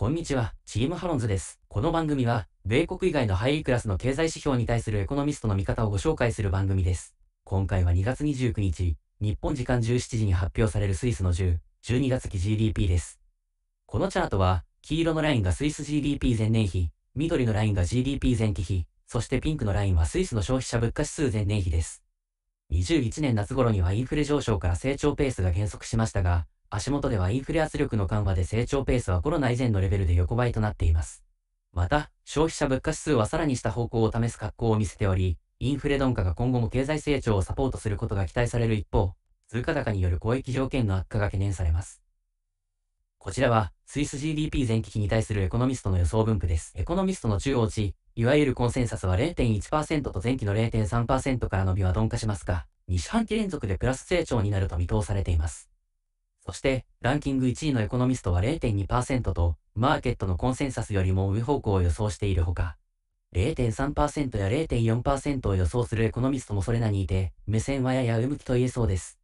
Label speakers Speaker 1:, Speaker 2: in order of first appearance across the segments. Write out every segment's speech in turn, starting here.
Speaker 1: こんにちは、チームハロンズです。この番組は、米国以外のハイクラスの経済指標に対するエコノミストの見方をご紹介する番組です。今回は2月29日、日本時間17時に発表されるスイスの10、12月期 GDP です。このチャートは、黄色のラインがスイス GDP 前年比、緑のラインが GDP 前期比、そしてピンクのラインはスイスの消費者物価指数前年比です。21年夏頃にはインフレ上昇から成長ペースが減速しましたが、足元ではインフレ圧力の緩和で成長ペースはコロナ以前のレベルで横ばいとなっています。また、消費者物価指数はさらに下方向を試す格好を見せており、インフレ鈍化が今後も経済成長をサポートすることが期待される一方、通貨高による公益条件の悪化が懸念されます。こちらは、スイス GDP 前期期に対するエコノミストの予想分布です。エコノミストの中央値、いわゆるコンセンサスは0.1%と前期の0.3%から伸びは鈍化しますが、2四半期連続でプラス成長になると見通されています。そして、ランキング1位のエコノミストは0.2%と、マーケットのコンセンサスよりも上方向を予想しているほか、0.3%や0.4%を予想するエコノミストもそれなにいて、目線はやや上向きと言えそうです。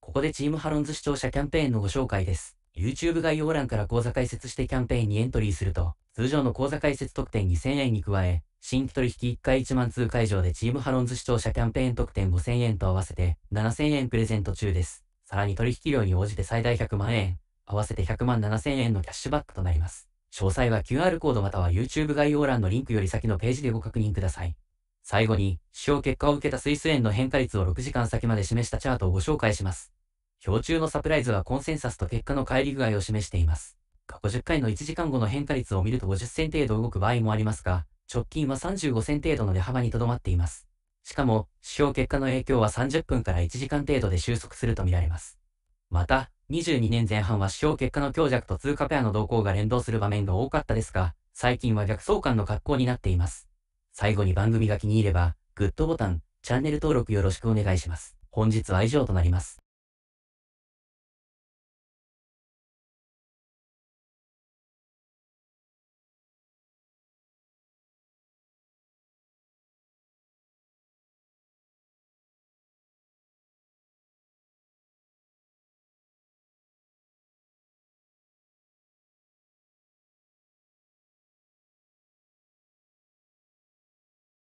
Speaker 1: ここでチームハロンズ視聴者キャンペーンのご紹介です。YouTube 概要欄から講座解説してキャンペーンにエントリーすると、通常の講座解説特典2000円に加え、新規取引1回1万通会場でチームハロンズ視聴者キャンペーン特典5000円と合わせて7000円プレゼント中です。さらに取引量に応じて最大100万円、合わせて100万7000円のキャッシュバックとなります。詳細は QR コードまたは YouTube 概要欄のリンクより先のページでご確認ください。最後に、使用結果を受けたスイス円の変化率を6時間先まで示したチャートをご紹介します。表中のサプライズはコンセンサスと結果の乖離具合を示しています。過去10回の1時間後の変化率を見ると50銭程度動く場合もありますが、直近は35銭程度の値幅にとどまっています。しかも、指標結果の影響は30分から1時間程度で収束するとみられます。また、22年前半は指標結果の強弱と通貨ペアの動向が連動する場面が多かったですが、最近は逆相関の格好になっています。最後に番組が気に入れば、グッドボタン、チャンネル登録よろしくお願いします。本日は以上となります。